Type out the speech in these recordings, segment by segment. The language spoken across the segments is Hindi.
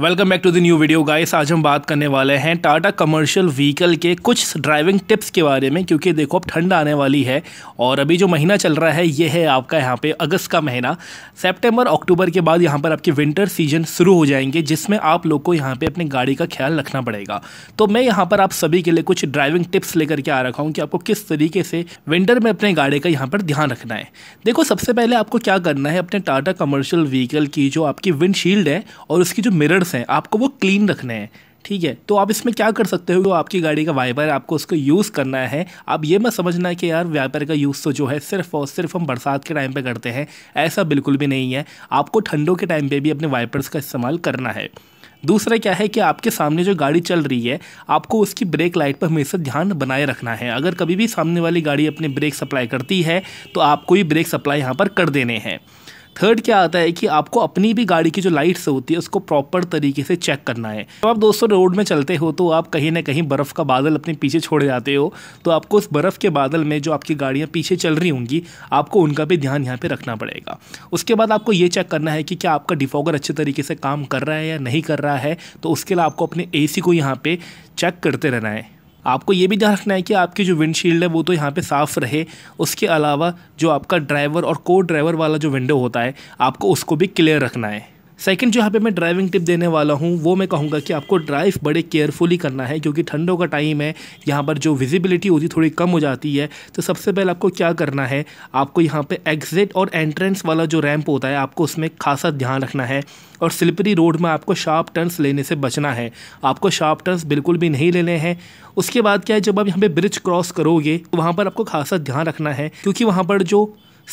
welcome back to the new video guys आज हम बात करने वाले हैं टाटा कमर्शियल व्हीकल के कुछ ड्राइविंग टिप्स के बारे में क्योंकि देखो अब ठंड आने वाली है और अभी जो महीना चल रहा है ये है आपका यहाँ पे अगस्त का महीना सितंबर अक्टूबर के बाद यहाँ पर आपके विंटर सीजन शुरू हो जाएंगे जिसमें आप लोग को यहाँ पर अपनी गाड़ी का ख्याल रखना पड़ेगा तो मैं यहाँ पर आप सभी के लिए कुछ ड्राइविंग टिप्स लेकर के आ रखा हूँ कि आपको किस तरीके से विंटर में अपने गाड़ी का यहाँ पर ध्यान रखना है देखो सबसे पहले आपको क्या करना है अपने टाटा कमर्शियल व्हीकल की जो आपकी विंडशील्ड है और उसकी जो मिरर वायर्स हैं आपको वो क्लीन रखने हैं ठीक है तो आप इसमें क्या कर सकते हो तो आपकी गाड़ी का वाइपर आपको उसको यूज़ करना है आप ये मत समझना कि यार वाइपर का यूज़ तो जो है सिर्फ और सिर्फ हम बरसात के टाइम पे करते हैं ऐसा बिल्कुल भी नहीं है आपको ठंडों के टाइम पे भी अपने वाइपर्स का इस्तेमाल करना है दूसरा क्या है कि आपके सामने जो गाड़ी चल रही है आपको उसकी ब्रेक लाइट पर हमेशा ध्यान बनाए रखना है अगर कभी भी सामने वाली गाड़ी अपने ब्रेक सप्लाई करती है तो आपको ही ब्रेक सप्लाई यहाँ पर कर देने हैं थर्ड क्या आता है कि आपको अपनी भी गाड़ी की जो लाइट्स होती है उसको प्रॉपर तरीके से चेक करना है तो आप दोस्तों रोड में चलते हो तो आप कहीं ना कहीं बर्फ़ का बादल अपने पीछे छोड़ जाते हो तो आपको उस बर्फ़ के बादल में जो आपकी गाड़ियाँ पीछे चल रही होंगी आपको उनका भी ध्यान यहाँ पर रखना पड़ेगा उसके बाद आपको ये चेक करना है कि क्या आपका डिफॉगर अच्छे तरीके से काम कर रहा है या नहीं कर रहा है तो उसके लिए आपको अपने ए को यहाँ पर चेक करते रहना है आपको ये भी ध्यान रखना है कि आपकी जो विंडशील्ड है वो तो यहाँ पे साफ़ रहे उसके अलावा जो आपका ड्राइवर और को ड्राइवर वाला जो विंडो होता है आपको उसको भी क्लियर रखना है सेकंड यहाँ पे मैं ड्राइविंग टिप देने वाला हूँ वो मैं कहूँगा कि आपको ड्राइव बड़े केयरफुली करना है क्योंकि ठंडों का टाइम है यहाँ पर जो विजिबिलिटी होती थोड़ी कम हो जाती है तो सबसे पहले आपको क्या करना है आपको यहाँ पर एग्जिट और एंट्रेंस वाला जो रैम्प होता है आपको उसमें खासा ध्यान रखना है और स्लिपरी रोड में आपको शार्प टर्न्स लेने से बचना है आपको शार्प टर्न्स बिल्कुल भी नहीं लेने हैं उसके बाद क्या है जब आप यहाँ पर ब्रिज क्रॉस करोगे तो वहाँ पर आपको खासा ध्यान रखना है क्योंकि वहाँ पर जो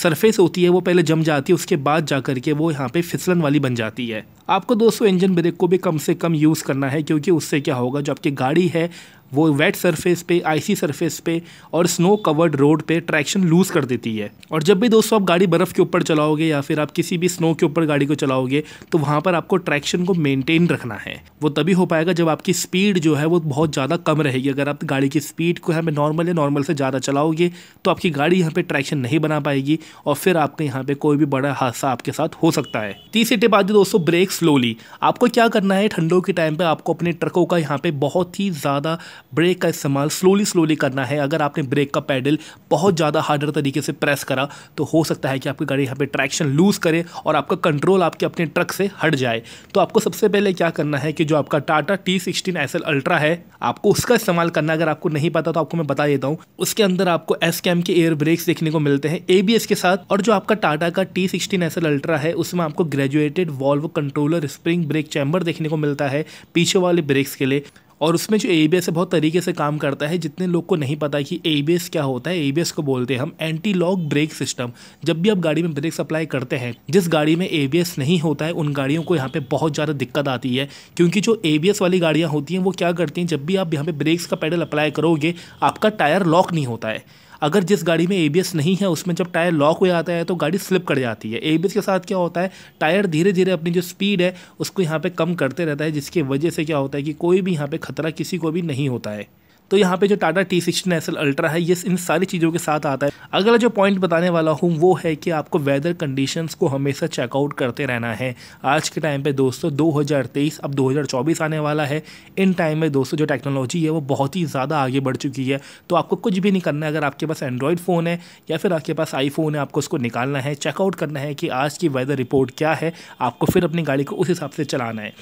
सरफेस होती है वो पहले जम जाती है उसके बाद जा करके वो यहाँ पे फिसलन वाली बन जाती है आपको दोस्तों इंजन ब्रेक को भी कम से कम यूज़ करना है क्योंकि उससे क्या होगा जो आपकी गाड़ी है वो वेट सरफेस पे आइसी सरफेस पे और स्नो कवर्ड रोड पे ट्रैक्शन लूज़ कर देती है और जब भी दोस्तों आप गाड़ी बर्फ़ के ऊपर चलाओगे या फिर आप किसी भी स्नो के ऊपर गाड़ी को चलाओगे तो वहाँ पर आपको ट्रैक्शन को मेनटेन रखना है वो तभी हो पाएगा जब आपकी स्पीड जो है वो बहुत ज़्यादा कम रहेगी अगर आप गाड़ी की स्पीड को यहाँ पर नॉर्मल या नॉर्मल से ज़्यादा चलाओगे तो आपकी गाड़ी यहाँ पर ट्रैक्शन नहीं बना पाएगी और फिर आपके यहाँ पर कोई भी बड़ा हादसा आपके साथ हो सकता है तीसरी टिप आती दोस्तों ब्रेक स्लोली आपको क्या करना है ठंडों के टाइम पर आपको अपने ट्रकों का यहाँ पर बहुत ही ज़्यादा ब्रेक का इस्तेमाल स्लोली स्लोली करना है अगर आपने ब्रेक का पैडल बहुत ज़्यादा हार्डर तरीके से प्रेस करा तो हो सकता है कि आपकी गाड़ी यहाँ पे ट्रैक्शन लूज़ करे और आपका कंट्रोल आपके अपने ट्रक से हट जाए तो आपको सबसे पहले क्या करना है कि जो आपका Tata T sixteen S L ultra है आपको उसका इस्तेमाल करना अगर आपको नहीं पता तो आपको मैं बता देता हूँ उसके अंदर आपको एस कैम के एयर ब्रेक्स देखने को मिलते हैं ए के साथ और जो आपका टाटा का T sixteen S L ultra है उसमें आपको graduated valve controller spring brake chamber देखने को मिलता है पीछे वाले ब्रेक्स के लिए और उसमें जो ए बी एस है बहुत तरीके से काम करता है जितने लोग को नहीं पता कि ए बी एस क्या होता है ए बी एस को बोलते हैं हम एंटी लॉक ब्रेक सिस्टम जब भी आप गाड़ी में ब्रेक सप्लाई करते हैं जिस गाड़ी में ए बी एस नहीं होता है उन गाड़ियों को यहाँ पर बहुत ज़्यादा दिक्कत आती है क्योंकि जो ए बी एस वाली गाड़ियाँ होती हैं वो क्या करती हैं जब भी आप यहाँ पर ब्रेक्स का पैडल अप्लाई करोगे आपका टायर लॉक नहीं होता है अगर जिस गाड़ी में ए नहीं है उसमें जब टायर लॉक हो जाता है तो गाड़ी स्लिप कर जाती है ए के साथ क्या होता है टायर धीरे धीरे अपनी जो स्पीड है उसको यहाँ पर कम करते रहता है जिसकी वजह से क्या होता है कि कोई भी यहाँ पर ख़तरा किसी को भी नहीं होता है तो यहाँ पे जो Tata T sixteen S L ultra है ये इन सारी चीज़ों के साथ आता है अगला जो पॉइंट बताने वाला हूँ वो है कि आपको वेदर कंडीशंस को हमेशा चेकआउट करते रहना है आज के टाइम पे दोस्तों 2023 अब 2024 आने वाला है इन टाइम में दोस्तों जो टेक्नोलॉजी है वो बहुत ही ज़्यादा आगे बढ़ चुकी है तो आपको कुछ भी नहीं करना है अगर आपके पास एंड्रॉयड फ़ोन है या फिर आपके पास आईफोन है आपको उसको निकालना है चेकआउट करना है कि आज की वेदर रिपोर्ट क्या है आपको फिर अपनी गाड़ी को उस हिसाब से चलाना है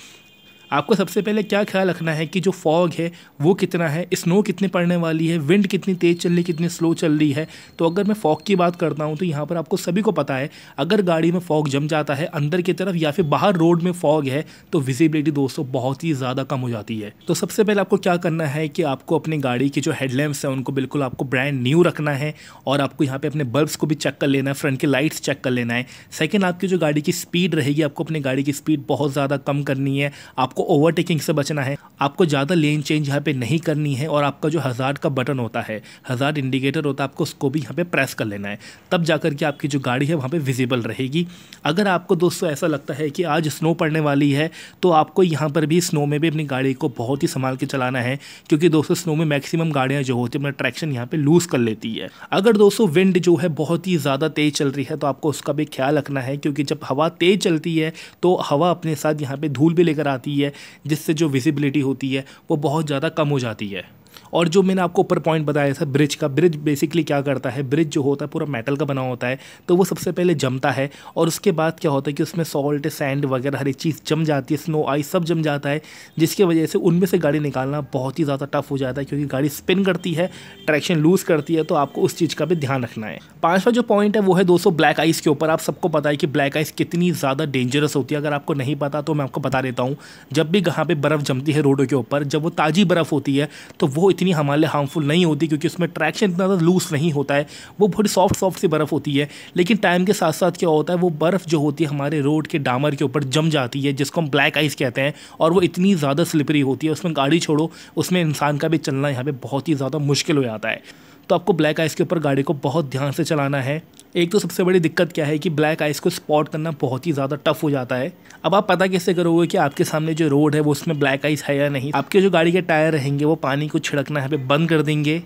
आपको सबसे पहले क्या ख्याल रखना है कि जो फॉग है वो कितना है स्नो कितनी पड़ने वाली है विंड कितनी तेज़ चल रही कितनी स्लो चल रही है तो अगर मैं फॉग की बात करता हूँ तो यहाँ पर आपको सभी को पता है अगर गाड़ी में फॉग जम जाता है अंदर की तरफ या फिर बाहर रोड में फॉग है तो विजिबिलिटी दोस्तों बहुत ही ज़्यादा कम हो जाती है तो सबसे पहले आपको क्या करना है कि आपको अपनी गाड़ी की जो हेडलैम्प्स हैं उनको बिल्कुल आपको ब्रांड न्यू रखना है और आपको यहाँ पर अपने बल्ब्स को भी चेक कर लेना है फ्रंट की लाइट्स चेक कर लेना है सेकेंड आपकी जो गाड़ी की स्पीड रहेगी आपको अपनी गाड़ी की स्पीड बहुत ज़्यादा कम करनी है आपको आपको ओवरटेकिंग से बचना है आपको ज़्यादा लेन चेंज यहाँ पे नहीं करनी है और आपका जो हज़ार का बटन होता है हज़ार इंडिकेटर होता है आपको उसको भी यहाँ पे प्रेस कर लेना है तब जाकर के आपकी जो गाड़ी है वहाँ पे विजिबल रहेगी अगर आपको दोस्तों ऐसा लगता है कि आज स्नो पड़ने वाली है तो आपको यहाँ पर भी स्नो में भी अपनी गाड़ी को बहुत ही संभाल के चलाना है क्योंकि दोस्तों स्नो में मैक्सिमम गाड़ियाँ जो होती है अपना ट्रैक्शन यहाँ पर लूज़ कर लेती है अगर दोस्तों विंड जो है बहुत ही ज़्यादा तेज़ चल रही है तो आपको उसका भी ख्याल रखना है क्योंकि जब हवा तेज़ चलती है तो हवा अपने साथ यहाँ पर धूल भी लेकर आती है है जिससे जो विजिबिलिटी होती है वो बहुत ज़्यादा कम हो जाती है और जो मैंने आपको ऊपर पॉइंट बताया था ब्रिज का ब्रिज बेसिकली क्या करता है ब्रिज जो होता है पूरा मेटल का बना होता है तो वो सबसे पहले जमता है और उसके बाद क्या होता है कि उसमें सॉल्ट सैंड वगैरह हर एक चीज़ जम जाती है स्नो आइस सब जम जाता है जिसकी वजह से उनमें से गाड़ी निकालना बहुत ही ज़्यादा टफ हो जाता है क्योंकि गाड़ी स्पिन करती है ट्रैक्शन लूज़ करती है तो आपको उस चीज़ का भी ध्यान रखना है पाँचवा जो पॉइंट है वो है दोस्तों ब्लैक आइस के ऊपर आप सबको पता है कि ब्लैक आइस कितनी ज़्यादा डेंजरस होती है अगर आपको नहीं पता तो मैं आपको बता देता हूँ जब भी कहाँ पर बर्फ़ जमती है रोडों के ऊपर जब वो ताज़ी बर्फ़ होती है तो वो वो इतनी हमारे लिए हार्मफुल नहीं होती क्योंकि उसमें ट्रैक्शन इतना ज़्यादा लूज़ नहीं होता है वो बड़ी सॉफ्ट सॉफ्ट सी बर्फ़ होती है लेकिन टाइम के साथ साथ क्या होता है वो बर्फ़ जो होती है हमारे रोड के डामर के ऊपर जम जाती है जिसको हम ब्लैक आइस कहते हैं और वो इतनी ज़्यादा स्लिपरी होती है उसमें गाड़ी छोड़ो उसमें इंसान का भी चलना यहाँ पर बहुत ही ज़्यादा मुश्किल हो जाता है तो आपको ब्लैक आइस के ऊपर गाड़ी को बहुत ध्यान से चलाना है एक तो सबसे बड़ी दिक्कत क्या है कि ब्लैक आइस को स्पॉट करना बहुत ही ज़्यादा टफ हो जाता है अब आप पता कैसे करोगे कि आपके सामने जो रोड है वो उसमें ब्लैक आइस है या नहीं आपके जो गाड़ी के टायर रहेंगे वो पानी को छिड़कना यहाँ पे बंद कर देंगे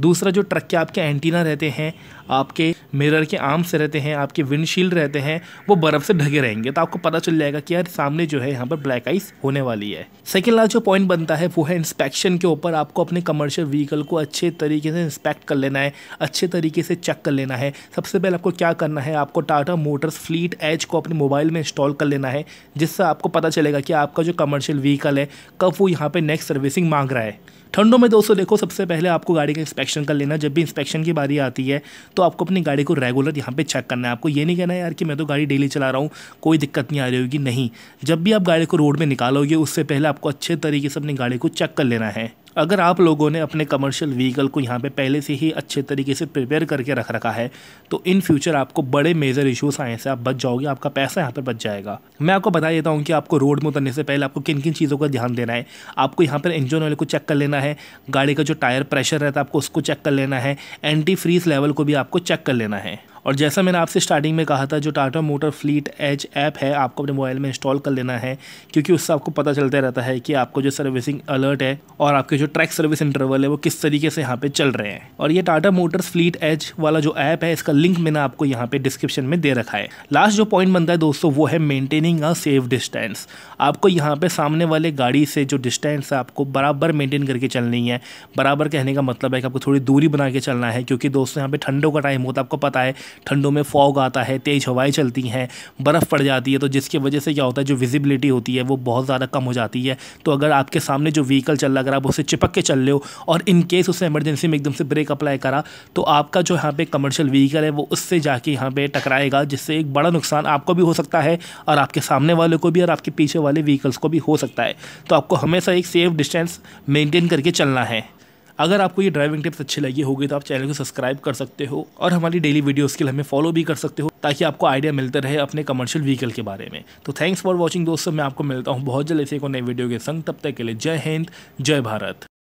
दूसरा जो ट्रक के आपके एंटीना रहते हैं आपके मिरर के आर्म्स रहते हैं आपके विंडशील्ड रहते हैं वो बर्फ़ से ढके रहेंगे तो आपको पता चल जाएगा कि यार सामने जो है यहाँ पर ब्लैक आइस होने वाली है सेकेंड लास्ट जो पॉइंट बनता है वो है इंस्पेक्शन के ऊपर आपको अपने कमर्शियल व्हीकल को अच्छे तरीके से इंस्पेक्ट कर लेना है अच्छे तरीके से चेक कर लेना है सबसे पहले आपको क्या करना है आपको टाटा मोटर्स फ्लीट एच को अपने मोबाइल में इंस्टॉल कर लेना है जिससे आपको पता चलेगा कि आपका जो कमर्शियल व्हीकल है कब वो यहाँ पर नेक्स्ट सर्विसिंग मांग रहा है ठंडों में दोस्तों देखो सबसे पहले आपको गाड़ी का इंस्पेक्शन कर लेना जब भी इंस्पेक्शन की बारी आती है तो आपको अपनी गाड़ी को रेगुलर यहाँ पे चेक करना है आपको ये नहीं कहना है यार कि मैं तो गाड़ी डेली चला रहा हूँ कोई दिक्कत नहीं आ रही होगी नहीं जब भी आप गाड़ी को रोड में निकालोगे उससे पहले आपको अच्छे तरीके से अपनी गाड़ी को चेक कर लेना है अगर आप लोगों ने अपने कमर्शियल व्हीकल को यहाँ पे पहले से ही अच्छे तरीके से प्रिपेयर करके रख रखा है तो इन फ्यूचर आपको बड़े मेजर इशूज़ आए से आप बच जाओगे आपका पैसा यहाँ पर बच जाएगा मैं आपको बता देता हूँ कि आपको रोड में उतरने से पहले आपको किन किन चीज़ों का ध्यान देना है आपको यहाँ पर इंजन ऑयल को चेक कर लेना है गाड़ी का जो टायर प्रेशर रहता है आपको उसको चेक कर लेना है एंटी फ्रीज लेवल को भी आपको चेक कर लेना है और जैसा मैंने आपसे स्टार्टिंग में कहा था जो Tata motor fleet edge app है आपको अपने मोबाइल में इंस्टॉल कर लेना है क्योंकि उससे आपको पता चलता रहता है कि आपको जो सर्विसिंग अलर्ट है और आपके जो ट्रैक सर्विस इंटरवल है वो किस तरीके से यहाँ पे चल रहे हैं और ये टाटा मोटर्स फ्लीट एच वाला जो ऐप है इसका लिंक मैंने आपको यहाँ पे डिस्क्रिप्शन में दे रखा है लास्ट जो पॉइंट बनता है दोस्तों वो है मेंटेनिंग अ सेफ डिस्टेंस आपको यहाँ पे सामने वाले गाड़ी से जो डिस्टेंस है आपको बराबर मेंटेन करके चलनी है बराबर कहने का मतलब है कि आपको थोड़ी दूरी बना के चलना है क्योंकि दोस्तों यहाँ पे ठंडों का टाइम होता है आपको पता है ठंडों में फॉग आता है तेज़ हवाएं चलती हैं बर्फ़ पड़ जाती है तो जिसकी वजह से क्या होता है जो विजिबिलिटी होती है वो बहुत ज़्यादा कम हो जाती है तो अगर आपके सामने जो व्हीकल चल रहा अगर आप उसे चिपक के चल रहे हो और इन केस उसने एमरजेंसी में एकदम से ब्रेक अप्लाई करा तो आपका जो यहाँ पे कमर्शल व्हीकल है वो उससे जाके यहाँ पर टकराएगा जिससे एक बड़ा नुकसान आपको भी हो सकता है और आपके सामने वाले को भी और आपके पीछे वाले व्हीकल्स को भी हो सकता है तो आपको हमेशा एक सेफ डिस्टेंस मेंटेन करके चलना है अगर आपको ये ड्राइविंग टिप्स अच्छी लगी होगी तो आप चैनल को सब्सक्राइब कर सकते हो और हमारी डेली वीडियोज़ के लिए हमें फॉलो भी कर सकते हो ताकि आपको आइडिया मिलता रहे अपने कमर्शियल व्हीकल के बारे में तो थैंक्स फॉर वॉचिंग दोस्तों मैं आपको मिलता हूँ बहुत जल्द ऐसे को नए वीडियो के संग तब तक के लिए जय हिंद जय भारत